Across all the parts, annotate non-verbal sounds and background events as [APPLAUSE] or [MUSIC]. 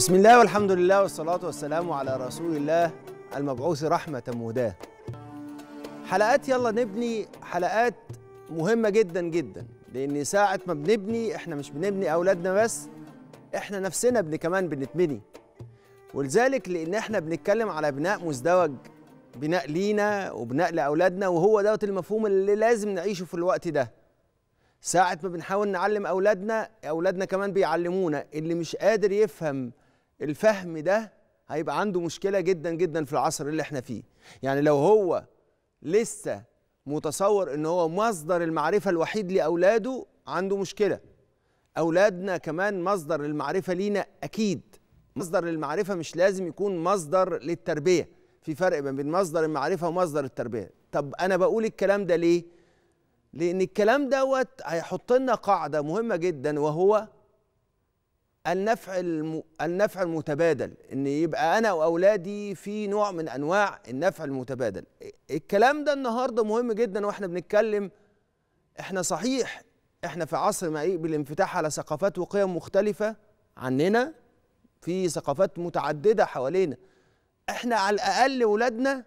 بسم الله والحمد لله والصلاة والسلام على رسول الله المبعوث رحمة مهداة حلقات يلا نبني حلقات مهمة جدا جدا لأن ساعة ما بنبني احنا مش بنبني أولادنا بس احنا نفسنا بن كمان بنتبني ولذلك لأن احنا بنتكلم على بناء مزدوج بناء لينا وبناء لأولادنا وهو دوت المفهوم اللي لازم نعيشه في الوقت ده ساعة ما بنحاول نعلم أولادنا أولادنا كمان بيعلمونا اللي مش قادر يفهم الفهم ده هيبقى عنده مشكلة جدا جدا في العصر اللي احنا فيه يعني لو هو لسه متصور ان هو مصدر المعرفة الوحيد لأولاده عنده مشكلة أولادنا كمان مصدر المعرفة لينا أكيد مصدر المعرفة مش لازم يكون مصدر للتربية في فرق ما بين مصدر المعرفة ومصدر التربية طب أنا بقول الكلام ده ليه؟ لأن الكلام دوت هيحط لنا قاعدة مهمة جدا وهو النفع الم... النفع المتبادل ان يبقى انا واولادي في نوع من انواع النفع المتبادل الكلام ده النهارده مهم جدا واحنا بنتكلم احنا صحيح احنا في عصر مليء إيه، بالانفتاح على ثقافات وقيم مختلفه عننا في ثقافات متعدده حوالينا احنا على الاقل ولادنا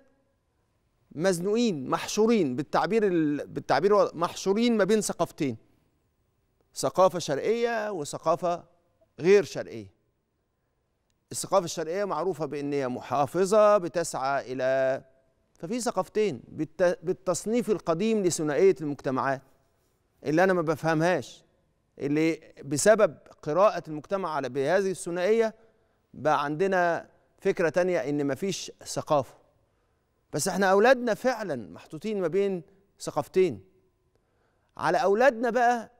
مزنوقين محشورين بالتعبير ال... بالتعبير محشورين ما بين ثقافتين ثقافه شرقيه وثقافه غير شرقيه الثقافه الشرقيه معروفه بان هي محافظه بتسعى الى ففي ثقافتين بالتصنيف القديم لثنائيه المجتمعات اللي انا ما بفهمهاش اللي بسبب قراءه المجتمع على بهذه الثنائيه بقى عندنا فكره تانية ان مفيش ثقافه بس احنا اولادنا فعلا محطوطين ما بين ثقافتين على اولادنا بقى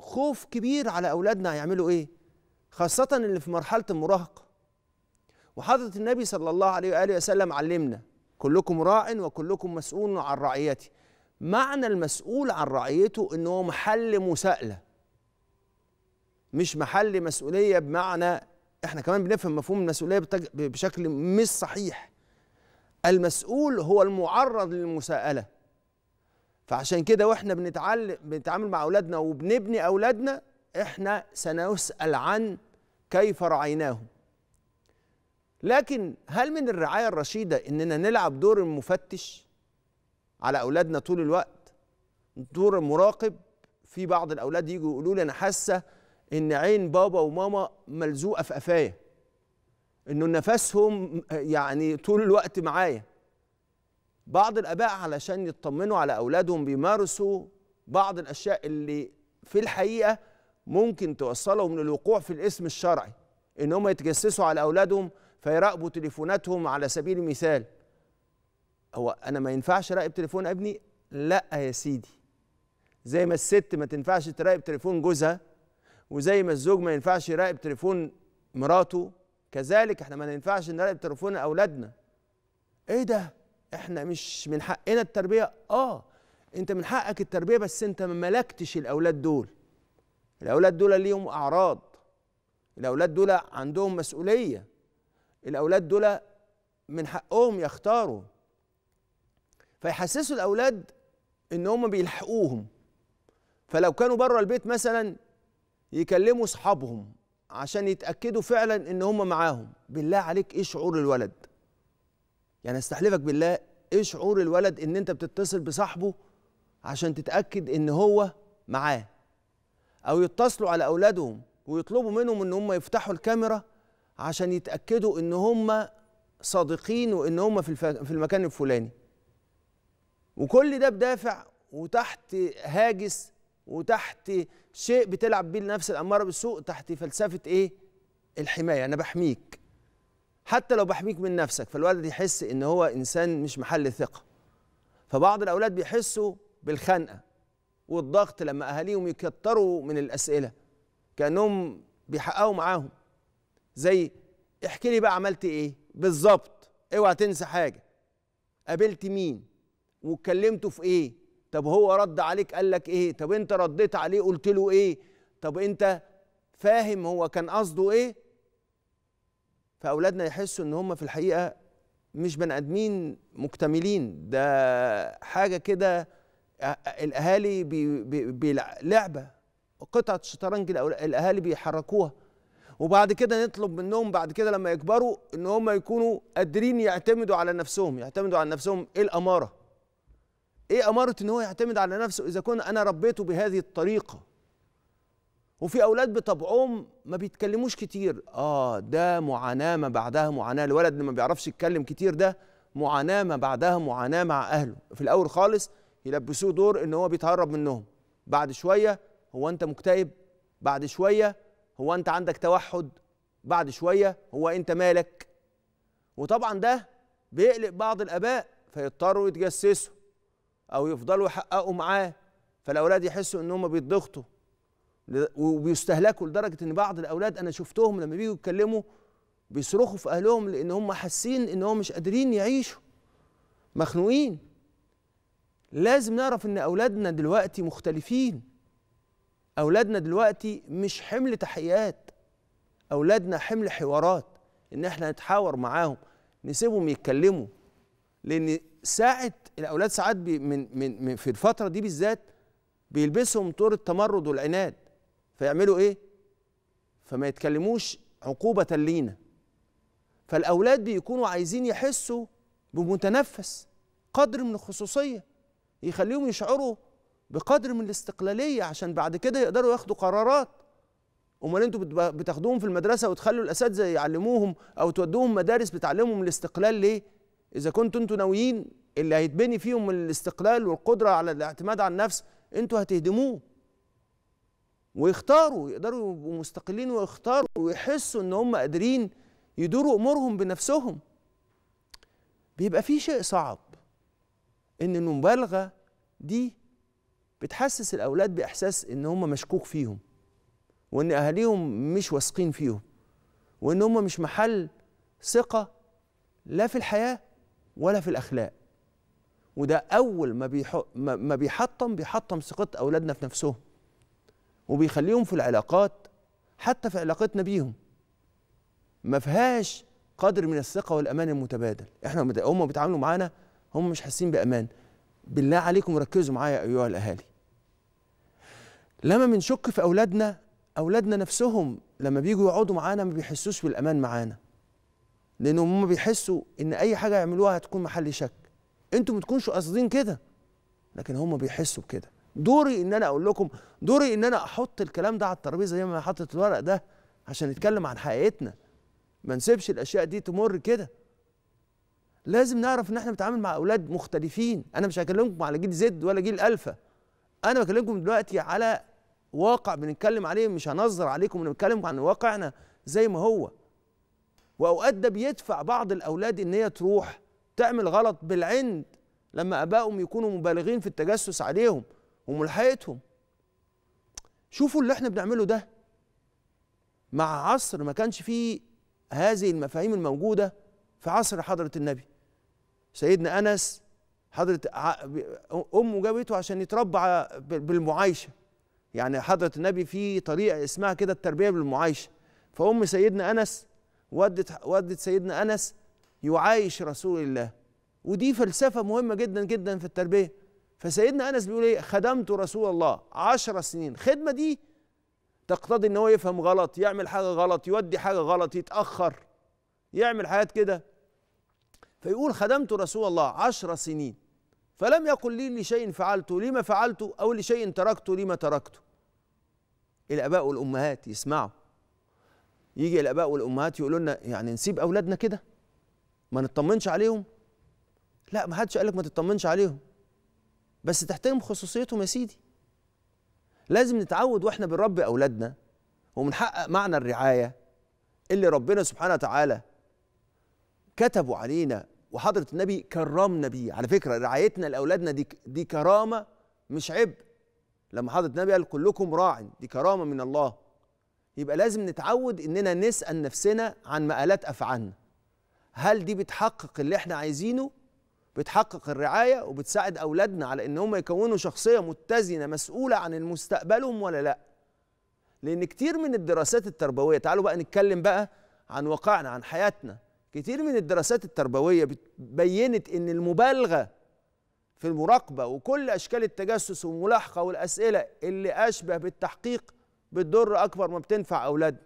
خوف كبير على أولادنا هيعملوا إيه خاصة اللي في مرحلة المراهقة وحضرة النبي صلى الله عليه وآله وسلم علمنا كلكم راع وكلكم مسؤول عن رعيته معنى المسؤول عن رعيته إن هو محل مساءلة مش محل مسؤولية بمعنى احنا كمان بنفهم مفهوم المسؤولية بشكل مش صحيح المسؤول هو المعرض للمساءلة فعشان كده واحنا بنتعلم بنتعامل مع اولادنا وبنبني اولادنا احنا سنسال عن كيف رعيناهم لكن هل من الرعايه الرشيده اننا نلعب دور المفتش على اولادنا طول الوقت دور المراقب في بعض الاولاد يجوا يقولوا لي انا حاسه ان عين بابا وماما ملزوقه في قفايا انه نفسهم يعني طول الوقت معايا بعض الاباء علشان يطمنوا على اولادهم بيمارسوا بعض الاشياء اللي في الحقيقه ممكن توصلهم للوقوع في الاسم الشرعي ان هم يتجسسوا على اولادهم فيراقبوا تليفوناتهم على سبيل المثال هو انا ما ينفعش اراقب تليفون ابني لا يا سيدي زي ما الست ما تنفعش تراقب تليفون جوزها وزي ما الزوج ما ينفعش يراقب تليفون مراته كذلك احنا ما ينفعش نراقب تليفون اولادنا ايه ده احنا مش من حقنا التربيه اه انت من حقك التربيه بس انت ما ملكتش الاولاد دول الاولاد دول ليهم اعراض الاولاد دول عندهم مسؤوليه الاولاد دول من حقهم يختاروا فيحسسوا الاولاد ان هم بيلحقوهم فلو كانوا بره البيت مثلا يكلموا اصحابهم عشان يتاكدوا فعلا ان هم معاهم بالله عليك ايه شعور الولد يعني استحلفك بالله ايه شعور الولد ان انت بتتصل بصاحبه عشان تتاكد ان هو معاه او يتصلوا على اولادهم ويطلبوا منهم ان هم يفتحوا الكاميرا عشان يتاكدوا ان هم صادقين وان هم في, في المكان الفلاني وكل ده بدافع وتحت هاجس وتحت شيء بتلعب بيه لنفس الاماره بالسوء تحت فلسفه ايه الحمايه انا بحميك حتى لو بحميك من نفسك فالولد يحس ان هو انسان مش محل ثقه فبعض الاولاد بيحسوا بالخنقه والضغط لما اهاليهم يكتروا من الاسئله كانهم بيحققوا معاهم زي احكي لي بقى عملت ايه بالظبط اوعى تنسى حاجه قابلت مين واتكلمتوا في ايه طب هو رد عليك قال لك ايه طب انت رديت عليه قلت له ايه طب انت فاهم هو كان قصده ايه فاولادنا يحسوا ان هم في الحقيقه مش بني ادمين مكتملين ده حاجه كده الاهالي بي بي لعبه قطعه شطرنج الاهالي بيحركوها وبعد كده نطلب منهم بعد كده لما يكبروا ان هم يكونوا قادرين يعتمدوا على نفسهم يعتمدوا على نفسهم ايه الاماره ايه اماره ان هو يعتمد على نفسه اذا كنت انا ربيته بهذه الطريقه وفي اولاد بطبعهم ما بيتكلموش كتير اه ده معاناه ما بعدها معاناه الولد اللي ما بيعرفش يتكلم كتير ده معاناه ما بعدها معاناه مع اهله في الاول خالص يلبسوه دور ان هو بيتهرب منهم بعد شويه هو انت مكتئب بعد شويه هو انت عندك توحد بعد شويه هو انت مالك وطبعا ده بيقلق بعض الاباء فيضطروا يتجسسوا او يفضلوا يحققوا معاه فالاولاد يحسوا ان هم بيتضغطوا وبيستهلكوا لدرجه ان بعض الاولاد انا شفتهم لما بييجوا يتكلموا بيصرخوا في اهلهم لان هم حاسين ان هم مش قادرين يعيشوا مخنوقين لازم نعرف ان اولادنا دلوقتي مختلفين اولادنا دلوقتي مش حمل تحيات اولادنا حمل حوارات ان احنا نتحاور معاهم نسيبهم يتكلموا لان ساعه الاولاد ساعات من من في الفتره دي بالذات بيلبسهم طور التمرد والعناد فيعملوا ايه فما يتكلموش عقوبه لينا فالاولاد بيكونوا عايزين يحسوا بمتنفس قدر من الخصوصيه يخليهم يشعروا بقدر من الاستقلاليه عشان بعد كده يقدروا ياخدوا قرارات امال انتوا بتاخدوهم في المدرسه وتخلوا الاساتذه يعلموهم او تودوهم مدارس بتعلمهم الاستقلال ليه اذا كنتوا انتوا ناويين اللي هيتبني فيهم الاستقلال والقدره على الاعتماد على النفس انتوا هتهدموه ويختاروا يقدروا يبقوا مستقلين ويختاروا ويحسوا ان هم قادرين يدوروا امورهم بنفسهم بيبقى في شيء صعب ان المبالغه دي بتحسس الاولاد باحساس ان هم مشكوك فيهم وان اهاليهم مش واثقين فيهم وان هم مش محل ثقه لا في الحياه ولا في الاخلاق وده اول ما بيحطم بيحطم ثقه اولادنا في نفسهم وبيخليهم في العلاقات حتى في علاقتنا بيهم ما فيهاش قدر من الثقه والامان المتبادل احنا هم بيتعاملوا معانا هم مش حاسين بامان بالله عليكم ركزوا معايا ايها الاهالي لما بنشك في اولادنا اولادنا نفسهم لما بيجوا يقعدوا معانا ما بيحسوش بالامان معانا لانهم هم بيحسوا ان اي حاجه يعملوها هتكون محل شك انتوا ما تكونش قاصدين كده لكن هم بيحسوا بكده دوري ان انا اقول لكم دوري ان انا احط الكلام ده على الترابيزه زي ما حطت الورق ده عشان نتكلم عن حقيقتنا ما نسيبش الاشياء دي تمر كده لازم نعرف ان احنا بنتعامل مع اولاد مختلفين انا مش هكلمكم على جيل زد ولا جيل الفا انا بكلمكم دلوقتي على واقع بنتكلم عليه مش هنظر عليكم انا بتكلم عن واقعنا زي ما هو واوقات ده بيدفع بعض الاولاد ان هي تروح تعمل غلط بالعند لما ابائهم يكونوا مبالغين في التجسس عليهم وملحقتهم شوفوا اللي احنا بنعمله ده مع عصر ما كانش فيه هذه المفاهيم الموجوده في عصر حضره النبي سيدنا انس حضره امه جابته عشان يتربى بالمعايشه يعني حضره النبي في طريقه اسمها كده التربيه بالمعايشه فام سيدنا انس ودت ودت سيدنا انس يعايش رسول الله ودي فلسفه مهمه جدا جدا في التربيه فسيدنا انس بيقول ايه خدمت رسول الله عشر سنين خدمة دي تقتضي ان هو يفهم غلط يعمل حاجه غلط يودي حاجه غلط يتاخر يعمل حاجات كده فيقول خدمت رسول الله عشر سنين فلم يقل لي لشيء فعلته لما فعلته او لشيء تركته لما تركته الاباء والامهات يسمعوا يجي الاباء والامهات يقولوا لنا يعني نسيب اولادنا كده ما نطمنش عليهم لا ما حدش قال لك ما تطمنش عليهم بس تحترم خصوصيتهم يا سيدي لازم نتعود واحنا بنربي اولادنا وبنحقق معنى الرعايه اللي ربنا سبحانه وتعالى كتبوا علينا وحضره النبي كرمنا بيه على فكره رعايتنا لاولادنا دي دي كرامه مش عبء لما حضره النبي قال كلكم راع دي كرامه من الله يبقى لازم نتعود اننا نسال نفسنا عن مآلات افعالنا هل دي بتحقق اللي احنا عايزينه بتحقق الرعايه وبتساعد اولادنا على ان هم يكونوا شخصيه متزنه مسؤوله عن مستقبلهم ولا لا لان كتير من الدراسات التربويه تعالوا بقى نتكلم بقى عن واقعنا عن حياتنا كتير من الدراسات التربويه بينت ان المبالغه في المراقبه وكل اشكال التجسس والملاحقه والاسئله اللي اشبه بالتحقيق بتضر اكبر ما بتنفع اولادنا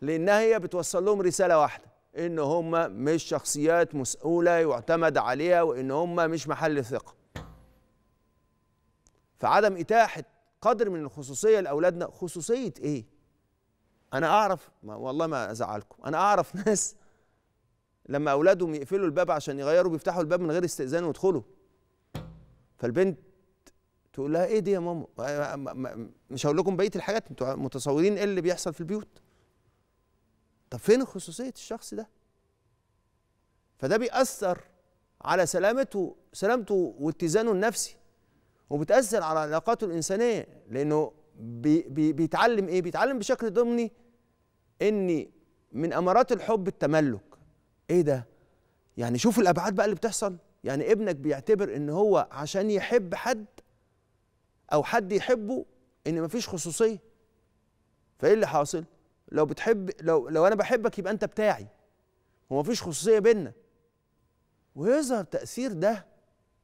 لانها هي بتوصل لهم رساله واحده ان هم مش شخصيات مسؤوله يعتمد عليها وان هم مش محل ثقه فعدم اتاحه قدر من الخصوصيه لاولادنا خصوصيه ايه انا اعرف ما والله ما ازعلكم انا اعرف [LAUGHS] ناس لما اولادهم يقفلوا الباب عشان يغيروا بيفتحوا الباب من غير استئذان ويدخلوا فالبنت تقول لها ايه دي يا ماما مش هقول لكم بقيه الحاجات انتوا متصورين ايه اللي بيحصل في البيوت طب فين خصوصية الشخص ده فده بيأثر على سلامته سلامته واتزانه النفسي وبتأثر على علاقاته الإنسانية لأنه بي بي بيتعلم إيه؟ بيتعلم بشكل ضمني إن من أمارات الحب التملك إيه ده؟ يعني شوف الأبعاد بقى اللي بتحصل يعني ابنك بيعتبر إن هو عشان يحب حد أو حد يحبه إن مفيش خصوصية فإيه اللي حاصل؟ لو بتحب لو لو انا بحبك يبقى انت بتاعي هو مفيش خصوصيه بينا ويظهر تاثير ده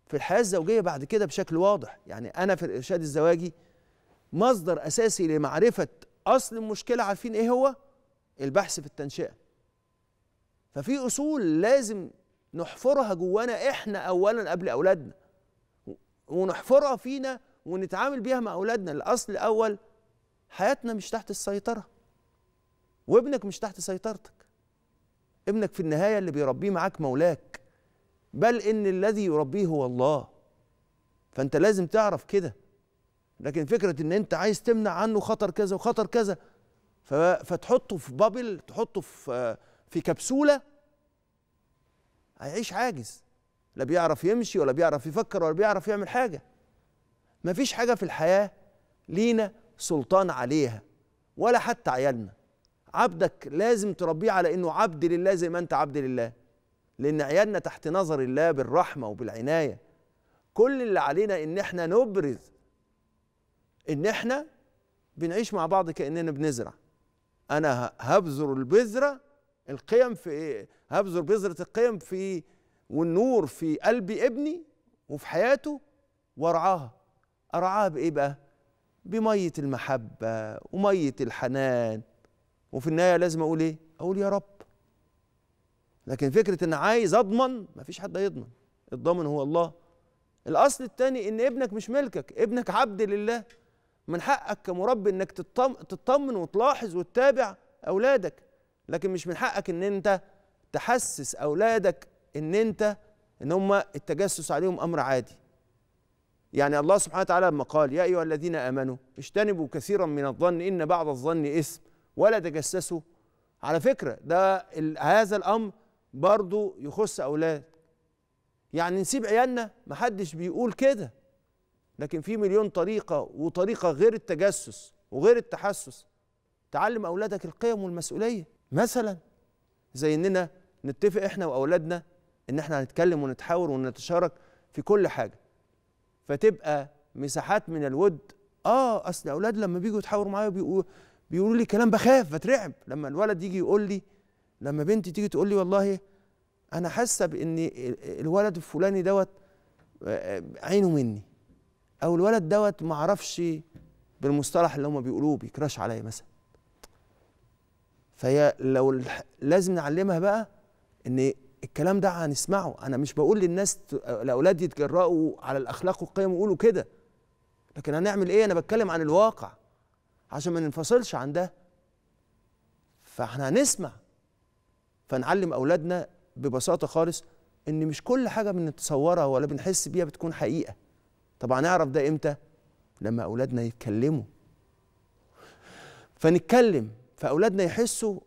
في الحياه الزوجيه بعد كده بشكل واضح يعني انا في الارشاد الزواجي مصدر اساسي لمعرفه اصل المشكله عارفين ايه هو البحث في التنشئه ففي اصول لازم نحفرها جوانا احنا اولا قبل اولادنا ونحفرها فينا ونتعامل بيها مع اولادنا الاصل الاول حياتنا مش تحت السيطره وابنك مش تحت سيطرتك ابنك في النهاية اللي بيربيه معاك مولاك بل إن الذي يربيه هو الله فأنت لازم تعرف كده لكن فكرة إن أنت عايز تمنع عنه خطر كذا وخطر كذا فتحطه في بابل تحطه في في كبسولة هيعيش عاجز لا بيعرف يمشي ولا بيعرف يفكر ولا بيعرف يعمل حاجة مفيش حاجة في الحياة لينا سلطان عليها ولا حتى عيالنا عبدك لازم تربيه على انه عبد لله زي ما انت عبد لله لان عيالنا تحت نظر الله بالرحمه وبالعنايه كل اللي علينا ان احنا نبرز ان احنا بنعيش مع بعض كاننا بنزرع انا هبذر البذره القيم في إيه؟ هبذر بذره القيم في والنور في قلب ابني وفي حياته وارعاها ارعاها بايه بقى بميه المحبه وميه الحنان وفي النهايه لازم اقول ايه اقول يا رب لكن فكره ان عايز اضمن مفيش حد هيضمن الضامن هو الله الاصل الثاني ان ابنك مش ملكك ابنك عبد لله من حقك كمربي انك تطمن وتلاحظ وتتابع اولادك لكن مش من حقك ان انت تحسس اولادك ان انت ان هم التجسس عليهم امر عادي يعني الله سبحانه وتعالى لما قال يا ايها الذين امنوا اجتنبوا كثيرا من الظن ان بعض الظن اثم ولا تجسسوا على فكرة ده هذا الأمر برضو يخص أولاد يعني نسيب عيالنا محدش بيقول كده لكن في مليون طريقة وطريقة غير التجسس وغير التحسس تعلم أولادك القيم والمسؤولية مثلا زي إننا نتفق إحنا وأولادنا إن إحنا هنتكلم ونتحاور ونتشارك في كل حاجة فتبقى مساحات من الود آه أصل الأولاد لما بيجوا يتحاوروا معايا بيقولوا بيقولوا لي كلام بخاف بترعب لما الولد يجي يقول لي لما بنتي تيجي تقول لي والله انا حاسه بان الولد الفلاني دوت آه، آه، عينه مني او الولد دوت ما اعرفش بالمصطلح اللي هم بيقولوه بيكراش عليا مثلا فهي لو لازم نعلمها بقى ان الكلام ده هنسمعه انا مش بقول للناس الاولاد يتجرأوا على الاخلاق والقيم ويقولوا كده لكن هنعمل ايه انا بتكلم عن الواقع عشان ما ننفصلش عن ده فاحنا هنسمع فنعلم اولادنا ببساطه خالص ان مش كل حاجه بنتصورها ولا بنحس بيها بتكون حقيقه طبعا نعرف ده امتى لما اولادنا يتكلموا فنتكلم فاولادنا يحسوا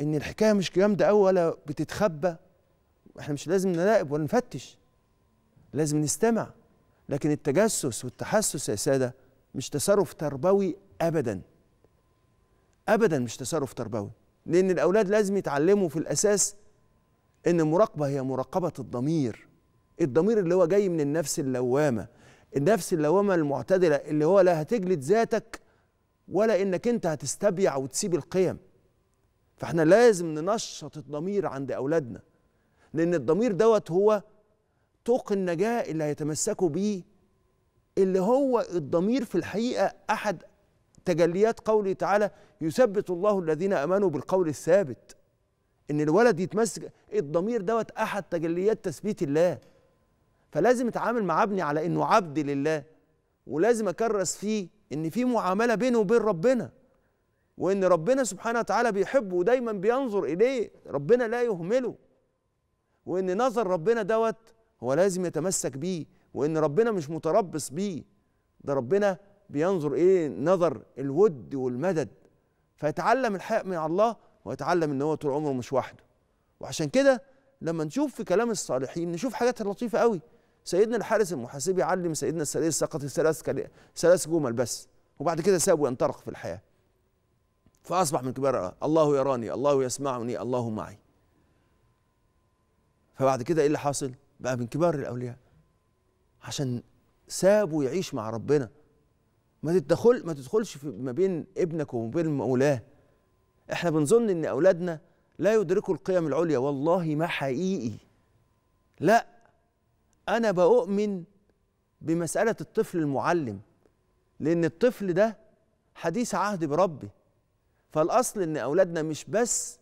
ان الحكايه مش جامده قوي ولا بتتخبى احنا مش لازم نراقب ولا نفتش لازم نستمع لكن التجسس والتحسس يا ساده مش تصرف تربوي ابدا ابدا مش تصرف تربوي لان الاولاد لازم يتعلموا في الاساس ان المراقبه هي مراقبه الضمير الضمير اللي هو جاي من النفس اللوامه النفس اللوامه المعتدله اللي هو لا هتجلد ذاتك ولا انك انت هتستبيع وتسيب القيم فاحنا لازم ننشط الضمير عند اولادنا لان الضمير دوت هو طوق النجاه اللي هيتمسكوا بيه اللي هو الضمير في الحقيقه احد تجليات قوله تعالى يثبت الله الذين امنوا بالقول الثابت ان الولد يتمسك الضمير دوت احد تجليات تثبيت الله فلازم اتعامل مع ابني على انه عبد لله ولازم اكرس فيه ان في معامله بينه وبين ربنا وان ربنا سبحانه وتعالى بيحبه ودايما بينظر اليه ربنا لا يهمله وان نظر ربنا دوت هو لازم يتمسك بيه وان ربنا مش متربص بيه ده ربنا بينظر ايه نظر الود والمدد فيتعلم الحق من الله ويتعلم ان هو طول عمره مش وحده وعشان كده لما نشوف في كلام الصالحين نشوف حاجات لطيفه قوي سيدنا الحارس المحاسبي علم سيدنا السرير سقط ثلاث ثلاث جمل بس وبعد كده سابه ينطلق في الحياه فاصبح من كبار الله يراني الله يسمعني الله معي فبعد كده ايه اللي حاصل بقى من كبار الاولياء عشان سابه يعيش مع ربنا ما تدخل ما تدخلش في ما بين ابنك وما بين مولاه احنا بنظن ان اولادنا لا يدركوا القيم العليا والله ما حقيقي لا انا بؤمن بمساله الطفل المعلم لان الطفل ده حديث عهد بربي فالاصل ان اولادنا مش بس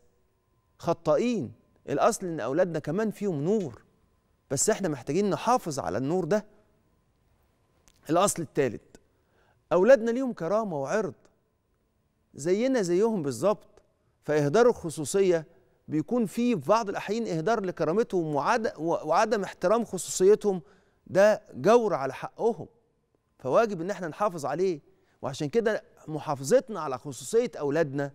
خطائين الاصل ان اولادنا كمان فيهم نور بس احنا محتاجين نحافظ على النور ده الاصل الثالث اولادنا ليهم كرامه وعرض زينا زيهم بالظبط فاهدار الخصوصيه بيكون في في بعض الاحيان اهدار لكرامتهم وعدم احترام خصوصيتهم ده جور على حقهم فواجب ان احنا نحافظ عليه وعشان كده محافظتنا على خصوصيه اولادنا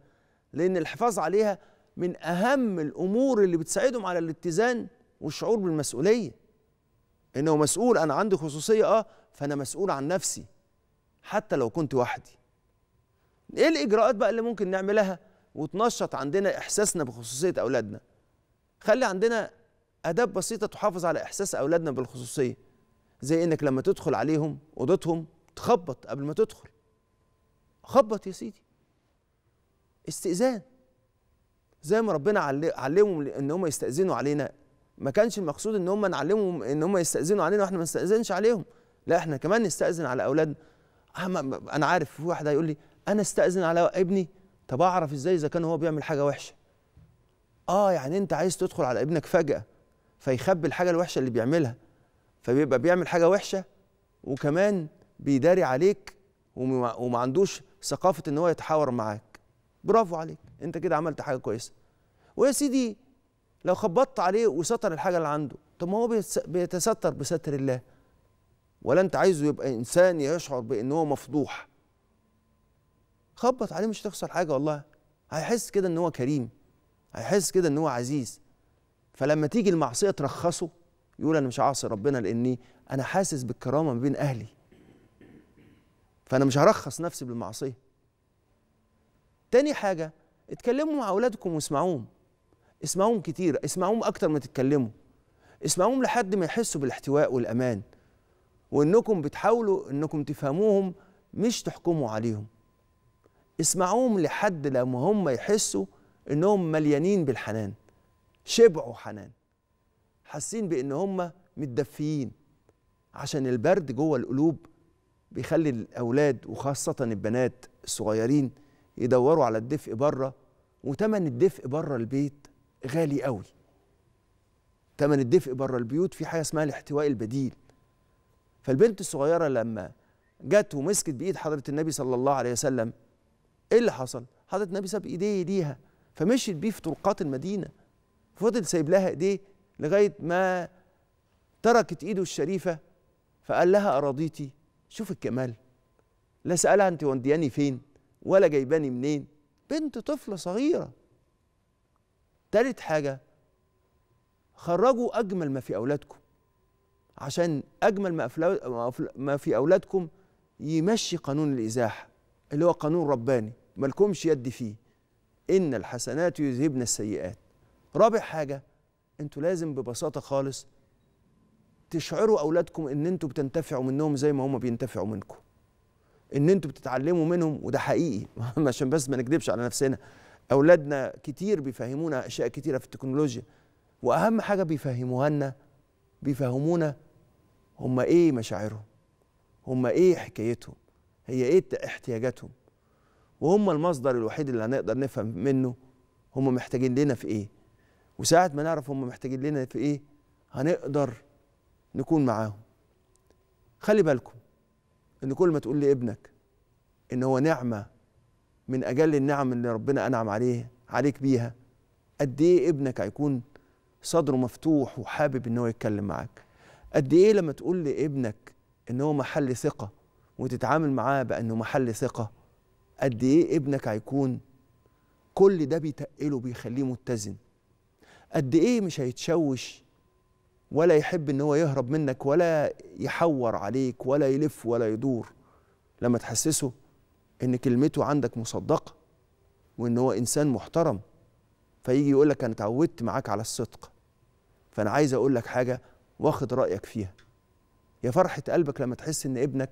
لان الحفاظ عليها من اهم الامور اللي بتساعدهم على الاتزان والشعور بالمسؤوليه انه مسؤول انا عندي خصوصيه اه فانا مسؤول عن نفسي حتى لو كنت وحدي ايه الاجراءات بقى اللي ممكن نعملها وتنشط عندنا احساسنا بخصوصيه اولادنا خلي عندنا اداب بسيطه تحافظ على احساس اولادنا بالخصوصيه زي انك لما تدخل عليهم اوضتهم تخبط قبل ما تدخل خبط يا سيدي استئذان زي ما ربنا علمهم ان هم يستاذنوا علينا ما كانش المقصود ان هم نعلمهم ان هم يستاذنوا علينا واحنا ما نستاذنش عليهم لا احنا كمان نستأذن على أولادنا آه، أنا عارف في واحد هيقول لي أنا استأذن على ابني طب أعرف إزاي إذا كان هو بيعمل حاجة وحشة آه يعني أنت عايز تدخل على ابنك فجأة فيخبي الحاجة الوحشة اللي بيعملها فبيبقى بيعمل حاجة وحشة وكمان بيداري عليك وما, عندوش ثقافة إن هو يتحاور معاك برافو عليك أنت كده عملت حاجة كويسة ويا سيدي لو خبطت عليه وستر الحاجة اللي عنده طب ما هو بيتستر بستر الله ولا انت عايزه يبقى انسان يشعر بان هو مفضوح خبط عليه مش هتخسر حاجه والله هيحس كده ان هو كريم هيحس كده ان هو عزيز فلما تيجي المعصيه ترخصه يقول انا مش هعصي ربنا لاني انا حاسس بالكرامه ما بين اهلي فانا مش هرخص نفسي بالمعصيه تاني حاجه اتكلموا مع اولادكم واسمعوهم اسمعوهم كتير اسمعوهم اكتر ما تتكلموا اسمعوهم لحد ما يحسوا بالاحتواء والامان وانكم بتحاولوا انكم تفهموهم مش تحكموا عليهم اسمعوهم لحد لما هم يحسوا انهم مليانين بالحنان شبعوا حنان حاسين بان هم متدفيين عشان البرد جوه القلوب بيخلي الاولاد وخاصه البنات الصغيرين يدوروا على الدفء بره وتمن الدفء بره البيت غالي قوي تمن الدفء بره البيوت في حاجه اسمها الاحتواء البديل فالبنت الصغيرة لما جت ومسكت بإيد حضرة النبي صلى الله عليه وسلم إيه اللي حصل؟ حضرة النبي ساب إيديه إيديها فمشيت بيه في طرقات المدينة فضل سايب لها إيديه لغاية ما تركت إيده الشريفة فقال لها أراضيتي شوف الكمال لا سألها أنت وندياني فين ولا جايباني منين بنت طفلة صغيرة تالت حاجة خرجوا أجمل ما في أولادكم عشان اجمل ما في اولادكم يمشي قانون الازاحه اللي هو قانون رباني مالكمش يد فيه ان الحسنات يذهبن السيئات رابع حاجه انتوا لازم ببساطه خالص تشعروا اولادكم ان انتوا بتنتفعوا منهم زي ما هم بينتفعوا منكم ان انتوا بتتعلموا منهم وده حقيقي [LAUGHS] عشان بس ما نكذبش على نفسنا اولادنا كتير بيفهمونا اشياء كتيره في التكنولوجيا واهم حاجه بيفهموها لنا بيفهمونا هم ايه مشاعرهم هم ايه حكايتهم هي ايه احتياجاتهم وهم المصدر الوحيد اللي هنقدر نفهم منه هم محتاجين لنا في ايه وساعة ما نعرف هم محتاجين لنا في ايه هنقدر نكون معاهم خلي بالكم ان كل ما تقول لابنك ان هو نعمة من اجل النعم اللي ربنا انعم عليه عليك بيها قد ايه ابنك هيكون صدره مفتوح وحابب ان هو يتكلم معاك قد ايه لما تقول لابنك ان هو محل ثقه وتتعامل معاه بانه محل ثقه قد ايه ابنك هيكون كل ده بيتقله بيخليه متزن قد ايه مش هيتشوش ولا يحب ان هو يهرب منك ولا يحور عليك ولا يلف ولا يدور لما تحسسه ان كلمته عندك مصدقه وان هو انسان محترم فيجي يقول لك انا اتعودت معاك على الصدق فانا عايز اقول لك حاجه واخد رايك فيها يا فرحه قلبك لما تحس ان ابنك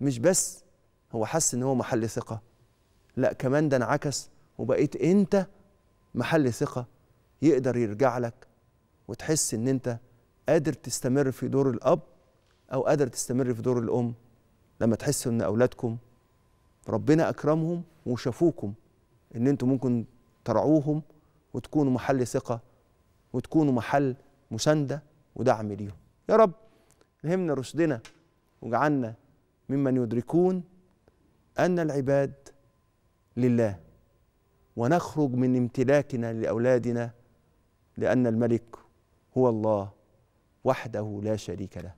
مش بس هو حس ان هو محل ثقه لا كمان ده انعكس وبقيت انت محل ثقه يقدر يرجع لك وتحس ان انت قادر تستمر في دور الاب او قادر تستمر في دور الام لما تحسوا ان اولادكم ربنا اكرمهم وشافوكم ان انتم ممكن ترعوهم وتكونوا محل ثقه وتكونوا محل مسانده ودعم ليهم يا رب الهمنا رشدنا واجعلنا ممن يدركون أن العباد لله ونخرج من امتلاكنا لأولادنا لأن الملك هو الله وحده لا شريك له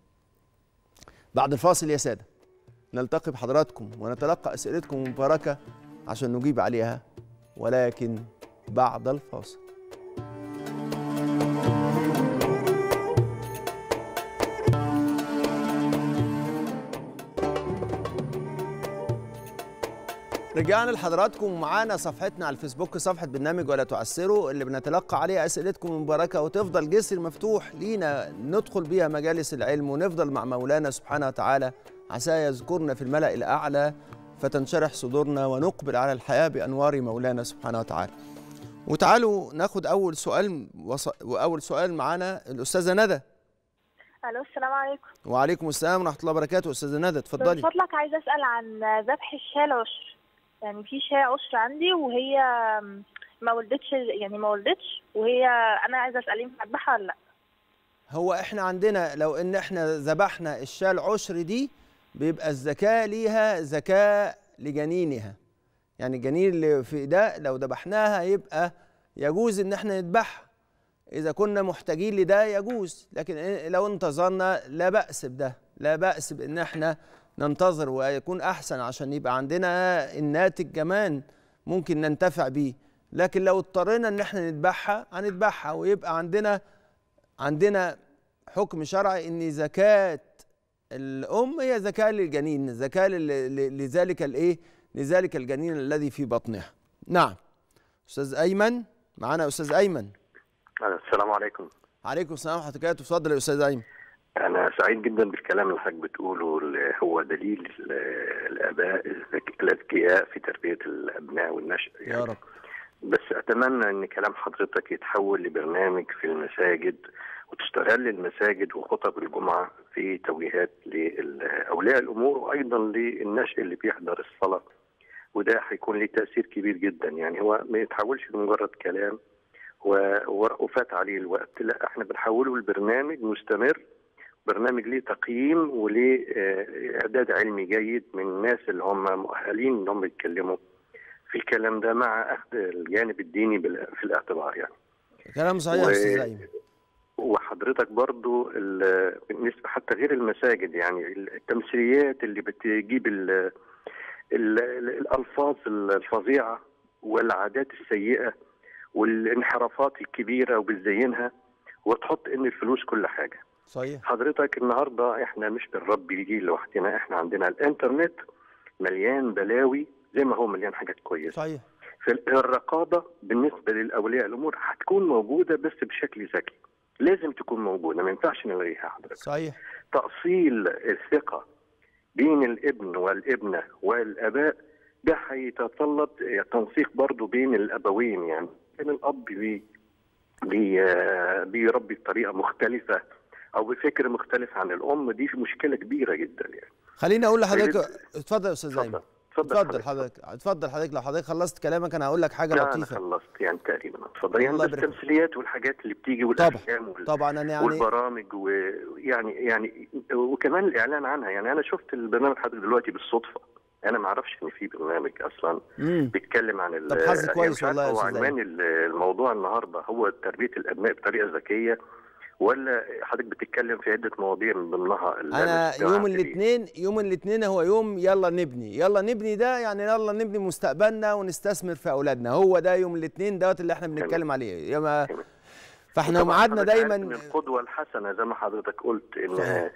بعد الفاصل يا سادة نلتقي بحضراتكم ونتلقى أسئلتكم المباركة عشان نجيب عليها ولكن بعد الفاصل رجعنا لحضراتكم ومعانا صفحتنا على الفيسبوك صفحه برنامج ولا تعسروا اللي بنتلقى عليها اسئلتكم المباركه وتفضل جسر مفتوح لينا ندخل بيها مجالس العلم ونفضل مع مولانا سبحانه وتعالى عسى يذكرنا في الملا الاعلى فتنشرح صدورنا ونقبل على الحياه بانوار مولانا سبحانه وتعالى. وتعالوا ناخد اول سؤال وص... واول سؤال معانا الاستاذه ندى الو السلام عليكم وعليكم السلام ورحمه الله وبركاته استاذه ندى اتفضلي من فضلك عايزه اسال عن ذبح الشاي يعني في شاي عشر عندي وهي ما ولدتش يعني ما ولدتش وهي انا عايزه اسال ينفع اذبحها ولا لا هو احنا عندنا لو ان احنا ذبحنا الشاة العشر دي بيبقى الزكاه ليها زكاه لجنينها يعني الجنين اللي في ده لو ذبحناها يبقى يجوز ان احنا نذبحها اذا كنا محتاجين لده يجوز لكن لو انتظرنا لا باس بده لا باس بان احنا ننتظر ويكون أحسن عشان يبقى عندنا الناتج كمان ممكن ننتفع بيه لكن لو اضطرينا ان احنا نذبحها هنذبحها ويبقى عندنا عندنا حكم شرعي ان زكاه الام هي زكاه للجنين زكاه لذلك الايه لذلك الجنين الذي في بطنها نعم استاذ ايمن معانا استاذ ايمن السلام عليكم عليكم السلام ورحمه الله وبركاته اتفضل يا استاذ ايمن انا سعيد جدا بالكلام اللي حضرتك بتقوله هو دليل آه، الاباء الاذكياء في تربيه الابناء والنشء يعني. يا رب بس اتمنى ان كلام حضرتك يتحول لبرنامج في المساجد وتستغل المساجد وخطب الجمعه في توجيهات لاولياء الامور وايضا للنشء اللي بيحضر الصلاه وده هيكون له تاثير كبير جدا يعني هو ما يتحولش لمجرد كلام وفات عليه الوقت لا احنا بنحوله لبرنامج مستمر برنامج ليه تقييم وليه آه، اعداد علمي جيد من الناس اللي هم مؤهلين ان هم يتكلموا في الكلام ده مع اخذ الجانب الديني في الاعتبار يعني. كلام صحيح يا استاذ ايمن. وحضرتك برضو بالنسبه حتى غير المساجد يعني التمثيليات اللي بتجيب الـ الـ الالفاظ الفظيعه والعادات السيئه والانحرافات الكبيره وبتزينها وتحط ان الفلوس كل حاجه. صحيح حضرتك النهارده احنا مش بنربي الجيل لوحدنا احنا عندنا الانترنت مليان بلاوي زي ما هو مليان حاجات كويسه صحيح فالرقابه بالنسبه للاولياء الامور هتكون موجوده بس بشكل ذكي لازم تكون موجوده ما ينفعش نلغيها حضرتك صحيح تاصيل الثقه بين الابن والابنه والاباء ده هيتطلب تنسيق برضه بين الابوين يعني كان الاب بي بيربي بطريقه مختلفه او بفكر مختلف عن الام دي مشكله كبيره جدا يعني خليني اقول لحضرتك اتفضل يا استاذ ايمن اتفضل اتفضل حضرتك اتفضل حضرتك لو حضرتك خلصت كلامك انا هقول لك حاجه لا لطيفه انا خلصت يعني تقريبا اتفضل يعني التمثيليات والحاجات اللي بتيجي والافلام طبعا طبعا انا يعني والبرامج ويعني يعني وكمان الاعلان عنها يعني انا شفت البرنامج حضرتك دلوقتي بالصدفه انا ما اعرفش ان في برنامج اصلا مم. بيتكلم عن طب حظ كويس يعني والله يا استاذ الموضوع النهارده هو تربيه الابناء بطريقه ذكيه ولا حضرتك بتتكلم في عده مواضيع من ضمنها انا يوم الاثنين يوم الاثنين هو يوم يلا نبني يلا نبني ده يعني يلا نبني مستقبلنا ونستثمر في اولادنا هو ده يوم الاثنين دوت اللي احنا بنتكلم عليه يما فاحنا ميعادنا دايما من القدوه الحسنه زي ما حضرتك قلت ان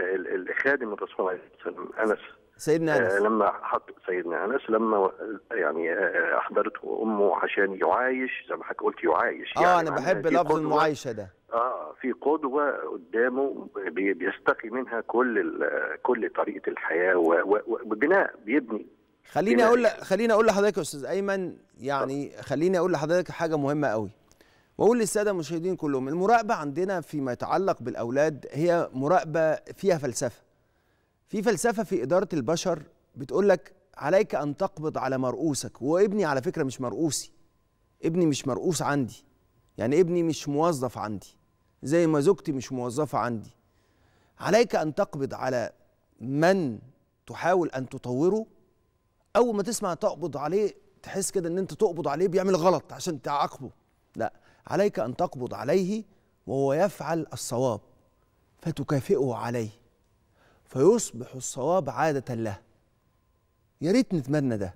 الخادم خادم الرسول عليه الصلاه والسلام انس سيدنا آه، انس لما حط سيدنا انس لما يعني آه، احضرته امه عشان يعايش زي ما حضرتك قلت يعايش آه، يعني اه انا بحب لفظ المعايشه ده اه في قدوه قدامه بيستقي منها كل كل طريقه الحياه وبناء بيبني خليني اقول خليني اقول لحضرتك يا استاذ ايمن يعني خليني اقول لحضرتك حاجه مهمه قوي واقول للساده المشاهدين كلهم المراقبه عندنا فيما يتعلق بالاولاد هي مراقبه فيها فلسفه في فلسفه في اداره البشر بتقول لك عليك ان تقبض على مرؤوسك وابني على فكره مش مرؤوسي ابني مش مرؤوس عندي يعني ابني مش موظف عندي زي ما زوجتي مش موظفه عندي عليك ان تقبض على من تحاول ان تطوره اول ما تسمع تقبض عليه تحس كده ان انت تقبض عليه بيعمل غلط عشان تعاقبه لا عليك ان تقبض عليه وهو يفعل الصواب فتكافئه عليه فيصبح الصواب عادة له يا ريت نتمنى ده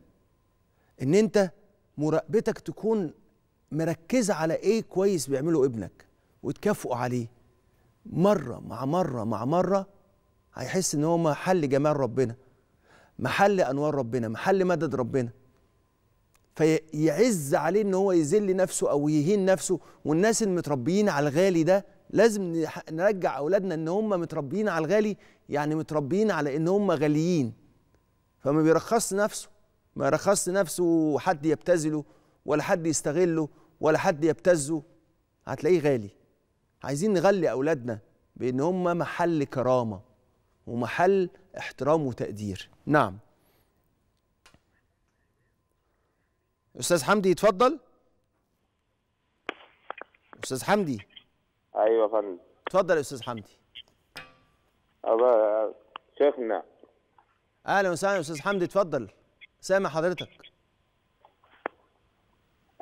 ان انت مراقبتك تكون مركزة على ايه كويس بيعمله ابنك وتكافئه عليه مرة مع مرة مع مرة هيحس ان هو محل جمال ربنا محل انوار ربنا محل مدد ربنا فيعز عليه ان هو يذل نفسه او يهين نفسه والناس المتربيين على الغالي ده لازم نرجع اولادنا ان هم متربيين على الغالي يعني متربيين على ان هم غاليين فما بيرخصش نفسه ما يرخصش نفسه حد يبتزله ولا حد يستغله ولا حد يبتزه هتلاقيه غالي عايزين نغلي اولادنا بان هم محل كرامه ومحل احترام وتقدير نعم استاذ حمدي اتفضل استاذ حمدي ايوه يا فندم اتفضل يا استاذ حمدي الله شيخنا اهلا وسهلا يا استاذ حمدي اتفضل سامع حضرتك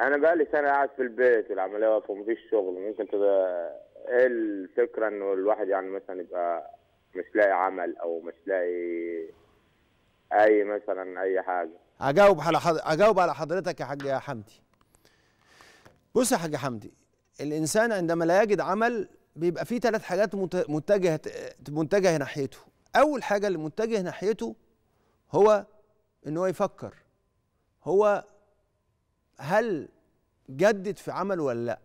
انا بقالي سنه قاعد في البيت العمليه واقفه ومفيش شغل ممكن تبقى ايه الفكره انه الواحد يعني مثلا يبقى مش لاقي عمل او مش لاقي اي مثلا اي حاجه اجاوب على حضرتك اجاوب على حضرتك يا حاج يا حمدي بص يا حاج حمدي الانسان عندما لا يجد عمل بيبقى فيه ثلاث حاجات متجهه متجهه ناحيته اول حاجه اللي متجه ناحيته هو ان هو يفكر هو هل جدد في عمل ولا لا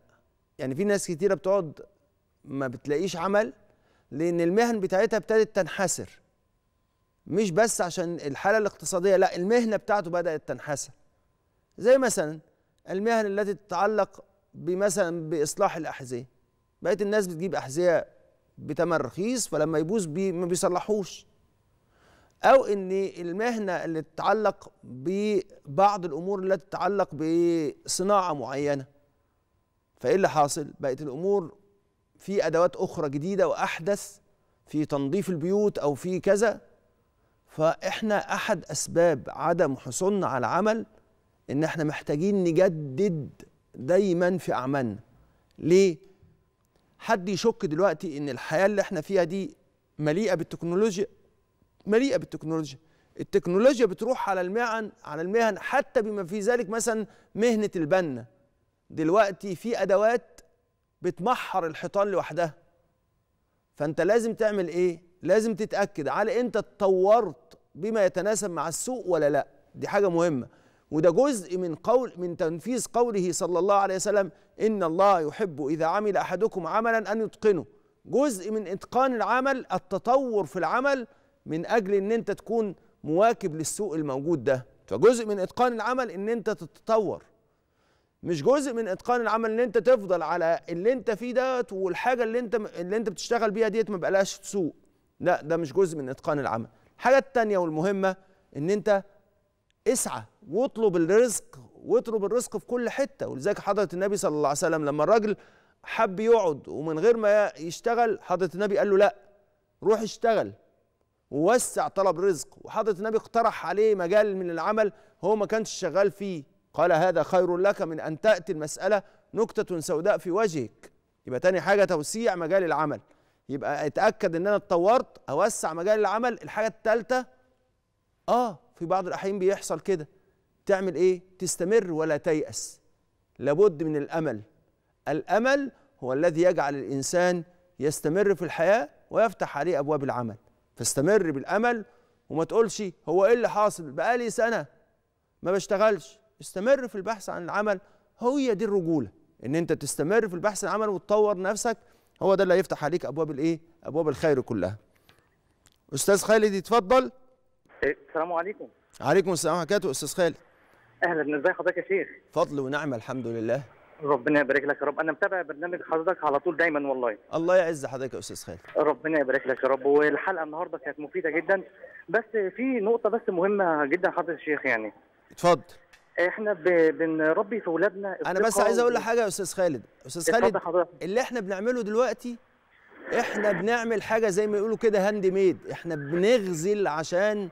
يعني في ناس كتيره بتقعد ما بتلاقيش عمل لان المهن بتاعتها ابتدت تنحسر مش بس عشان الحاله الاقتصاديه لا المهنه بتاعته بدات تنحسر زي مثلا المهن التي تتعلق بمثلا باصلاح الاحذيه بقت الناس بتجيب احذيه بتمن رخيص فلما يبوظ بي ما بيصلحوش او ان المهنه اللي تتعلق ببعض الامور التي تتعلق بصناعه معينه فايه اللي حاصل بقت الامور في ادوات اخرى جديده واحدث في تنظيف البيوت او في كذا فاحنا احد اسباب عدم حصولنا على العمل ان احنا محتاجين نجدد دايما في اعمالنا ليه حد يشك دلوقتي ان الحياه اللي احنا فيها دي مليئه بالتكنولوجيا مليئه بالتكنولوجيا التكنولوجيا بتروح على المهن على المهن حتى بما في ذلك مثلا مهنه البنا دلوقتي في ادوات بتمحر الحيطان لوحدها فانت لازم تعمل ايه لازم تتاكد على انت اتطورت بما يتناسب مع السوق ولا لا دي حاجه مهمه وده جزء من قول من تنفيذ قوله صلى الله عليه وسلم ان الله يحب اذا عمل احدكم عملا ان يتقنه جزء من اتقان العمل التطور في العمل من اجل ان انت تكون مواكب للسوق الموجود ده فجزء من اتقان العمل ان انت تتطور مش جزء من اتقان العمل ان انت تفضل على اللي انت فيه ده والحاجه اللي انت اللي انت بتشتغل بيها ديت ما بقالهاش سوق لا ده مش جزء من اتقان العمل الحاجه الثانيه والمهمه ان انت اسعى واطلب الرزق واطلب الرزق في كل حته ولذلك حضره النبي صلى الله عليه وسلم لما الراجل حب يقعد ومن غير ما يشتغل حضره النبي قال له لا روح اشتغل ووسع طلب رزق وحضره النبي اقترح عليه مجال من العمل هو ما كانش شغال فيه قال هذا خير لك من ان تاتي المساله نكته سوداء في وجهك يبقى تاني حاجه توسيع مجال العمل يبقى اتاكد ان انا اتطورت اوسع مجال العمل الحاجه الثالثه اه في بعض الاحيان بيحصل كده تعمل ايه تستمر ولا تيأس لابد من الأمل الأمل هو الذي يجعل الإنسان يستمر في الحياة ويفتح عليه أبواب العمل فاستمر بالأمل وما تقولش هو ايه اللي حاصل بقالي سنة ما بشتغلش استمر في البحث عن العمل هي دي الرجولة ان انت تستمر في البحث عن العمل وتطور نفسك هو ده اللي هيفتح عليك ابواب الايه ابواب الخير كلها استاذ خالد يتفضل إيه، السلام عليكم عليكم السلام ورحمه الله استاذ خالد اهلا ازي حضرتك يا شيخ فضل ونعمه الحمد لله ربنا يبارك لك يا رب انا متابع برنامج حضرتك على طول دايما والله الله يعز حضرتك يا استاذ خالد ربنا يبارك لك يا رب والحلقه النهارده كانت مفيده جدا بس في نقطه بس مهمه جدا حضرتك الشيخ يعني اتفضل احنا بنربي في اولادنا انا بس عايز اقول حاجه يا استاذ خالد استاذ خالد اللي احنا بنعمله دلوقتي احنا بنعمل حاجه زي ما يقولوا كده هاند ميد احنا بنغزل عشان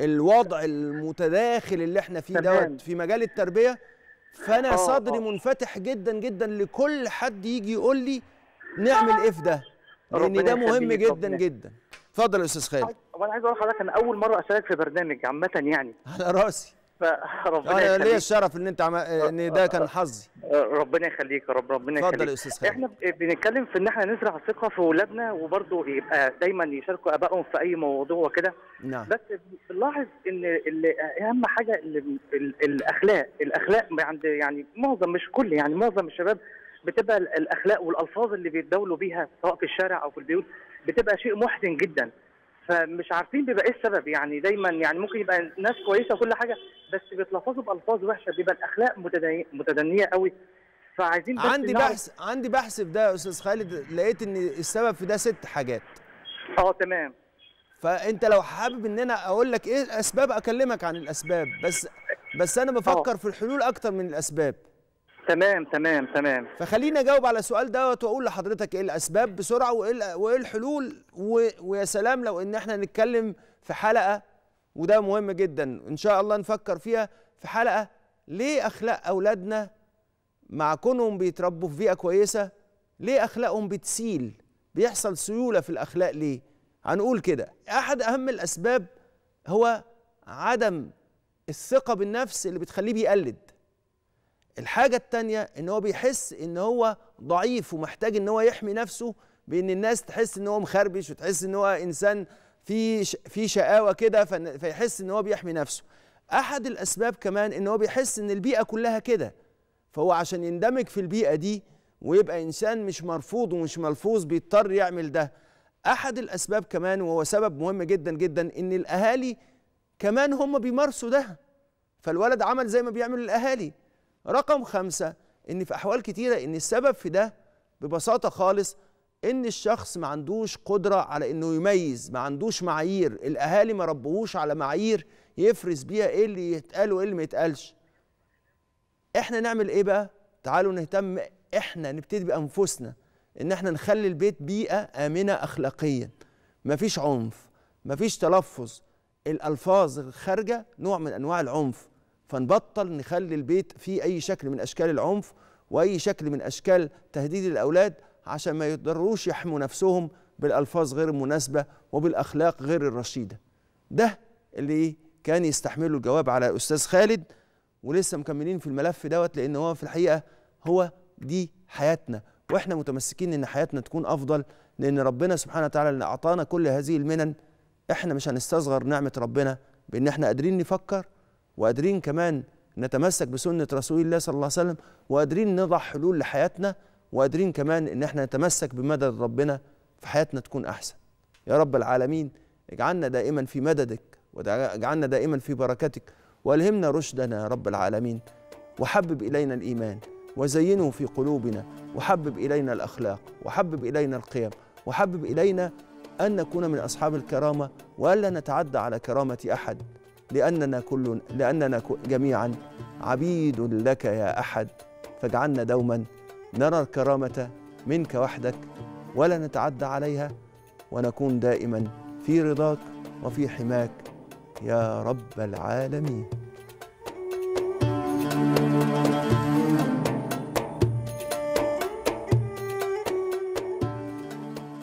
الوضع المتداخل اللي احنا فيه دوت في مجال التربيه فانا أوه صدري أوه. منفتح جدا جدا لكل حد يجي يقول لي نعمل ايه في ده لان ده مهم جدا ربنا. جدا اتفضل يا استاذ خالد طيب، انا عايز اقول لحضرتك انا اول مره اشارك في برنامج عامه يعني على راسي فربنا [LAUGHS] آه، يخليك ليا الشرف ان انت عم... ان ده كان حظي ربنا يخليك يا رب ربنا يخليك اتفضل يا استاذ خالد احنا بنتكلم في ان احنا نزرع ثقه في اولادنا وبرضه يبقى دايما يشاركوا ابائهم في اي موضوع وكده نعم بس بنلاحظ ان اهم حاجه اللي الاخلاق الاخلاق عند يعني معظم مش كل يعني معظم الشباب بتبقى الاخلاق والالفاظ اللي بيتداولوا بيها سواء في الشارع او في البيوت بتبقى شيء محزن جدا فمش عارفين بيبقى ايه السبب يعني دايما يعني ممكن يبقى ناس كويسه وكل حاجه بس بيتلفظوا بالفاظ وحشه بيبقى الاخلاق متدنيه قوي فعايزين بس عندي بحث عندي بحث في ده يا استاذ خالد لقيت ان السبب في ده ست حاجات اه تمام فانت لو حابب ان انا اقول لك ايه الاسباب اكلمك عن الاسباب بس بس انا آه. بفكر أوه. في الحلول اكتر من الاسباب تمام تمام تمام فخليني اجاوب على السؤال دوت واقول لحضرتك ايه الاسباب بسرعه وايه وايه الحلول و... ويا سلام لو ان احنا نتكلم في حلقه وده مهم جدا ان شاء الله نفكر فيها في حلقه ليه اخلاق اولادنا مع كونهم بيتربوا في بيئه كويسه ليه اخلاقهم بتسيل بيحصل سيوله في الاخلاق ليه هنقول كده احد اهم الاسباب هو عدم الثقه بالنفس اللي بتخليه بيقلد الحاجة التانية ان هو بيحس ان هو ضعيف ومحتاج ان هو يحمي نفسه بان الناس تحس ان هو مخربش وتحس ان هو انسان في في شقاوه كده فيحس ان هو بيحمي نفسه احد الاسباب كمان ان هو بيحس ان البيئه كلها كده فهو عشان يندمج في البيئه دي ويبقى انسان مش مرفوض ومش ملفوظ بيضطر يعمل ده احد الاسباب كمان وهو سبب مهم جدا جدا ان الاهالي كمان هم بيمارسوا ده فالولد عمل زي ما بيعمل الاهالي رقم خمسة إن في أحوال كتيرة إن السبب في ده ببساطة خالص إن الشخص ما عندوش قدرة على إنه يميز ما عندوش معايير الأهالي ما ربوهوش على معايير يفرز بيها إيه اللي يتقال وإيه اللي ما يتقالش إحنا نعمل إيه بقى تعالوا نهتم إحنا نبتدي بأنفسنا إن إحنا نخلي البيت بيئة آمنة أخلاقيا مفيش عنف مفيش تلفظ الألفاظ الخارجة نوع من أنواع العنف فنبطل نخلي البيت فيه أي شكل من أشكال العنف وأي شكل من أشكال تهديد الأولاد عشان ما يقدروش يحموا نفسهم بالألفاظ غير المناسبه وبالأخلاق غير الرشيدة ده اللي كان يستحمله الجواب على أستاذ خالد ولسه مكملين في الملف دوت لأن هو في الحقيقة هو دي حياتنا واحنا متمسكين ان حياتنا تكون افضل لان ربنا سبحانه وتعالى اللي اعطانا كل هذه المنن احنا مش هنستصغر نعمه ربنا بان احنا قادرين نفكر وقادرين كمان نتمسك بسنة رسول الله صلى الله عليه وسلم وقادرين نضع حلول لحياتنا وقادرين كمان إن احنا نتمسك بمدد ربنا في حياتنا تكون أحسن يا رب العالمين اجعلنا دائما في مددك واجعلنا دائما في بركتك والهمنا رشدنا يا رب العالمين وحبب إلينا الإيمان وزينه في قلوبنا وحبب إلينا الأخلاق وحبب إلينا القيم وحبب إلينا أن نكون من أصحاب الكرامة وألا نتعدى على كرامة أحد لأننا كل لأننا جميعا عبيد لك يا أحد فاجعلنا دوما نرى الكرامة منك وحدك ولا نتعدى عليها ونكون دائما في رضاك وفي حماك يا رب العالمين